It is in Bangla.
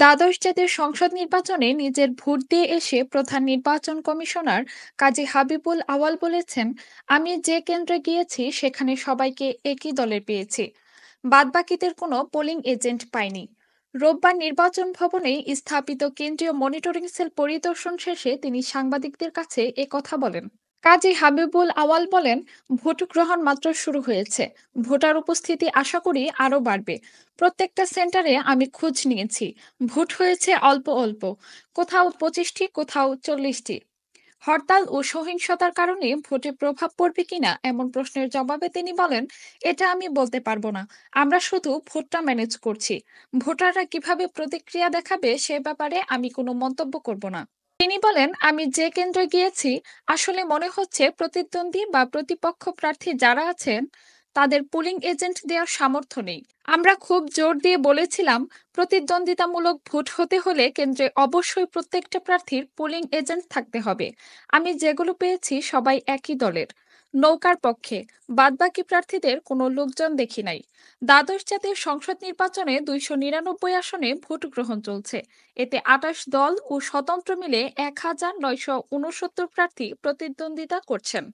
দ্বাদশ জাতীয় সংসদ নির্বাচনে নিজের ভোট দিয়ে এসে প্রধান নির্বাচন কমিশনার কাজী হাবিবুল আওয়াল বলেছেন আমি যে কেন্দ্রে গিয়েছি সেখানে সবাইকে একই দলের পেয়েছি বাদবাকিদের কোনো পোলিং এজেন্ট পাইনি রোববার নির্বাচন ভবনে স্থাপিত কেন্দ্রীয় মনিটরিং সেল পরিদর্শন শেষে তিনি সাংবাদিকদের কাছে একথা বলেন কাজী হাবিবুল আওয়াল বলেন ভোট গ্রহণ মাত্র শুরু হয়েছে ভোটার উপস্থিতি আশা করি আরো বাড়বে প্রত্যেকটা সেন্টারে আমি খোঁজ নিয়েছি ভোট হয়েছে অল্প অল্প কোথাও পঁচিশটি কোথাও চল্লিশটি হরতাল ও সহিংসতার কারণে ভোটে প্রভাব পড়বে কিনা এমন প্রশ্নের জবাবে তিনি বলেন এটা আমি বলতে পারবো না আমরা শুধু ভোটটা ম্যানেজ করছি ভোটাররা কিভাবে প্রতিক্রিয়া দেখাবে সে ব্যাপারে আমি কোনো মন্তব্য করব না তিনি বলেন আমি যে কেন্দ্রে গিয়েছি আসলে মনে হচ্ছে প্রতিদ্বন্দ্বী বা প্রতিপক্ষ প্রার্থী যারা আছেন তাদের পুলিং এজেন্ট দেওয়ার সামর্থ্য নেই আমরা খুব জোর দিয়ে বলেছিলাম প্রতিদ্বন্দ্বিতামূলক ভোট হতে হলে কেন্দ্রে অবশ্যই প্রত্যেকটা প্রার্থীর পুলিং এজেন্ট থাকতে হবে আমি যেগুলো পেয়েছি সবাই একই দলের নৌকার পক্ষে বাদবাকি প্রার্থীদের কোনো লোকজন দেখি নাই দ্বাদশ জাতীয় সংসদ নির্বাচনে দুইশো নিরানব্বই আসনে ভোট গ্রহণ চলছে এতে আটাশ দল ও স্বতন্ত্র মিলে এক হাজার নয়শো উনসত্তর প্রার্থী প্রতিদ্বন্দ্বিতা করছেন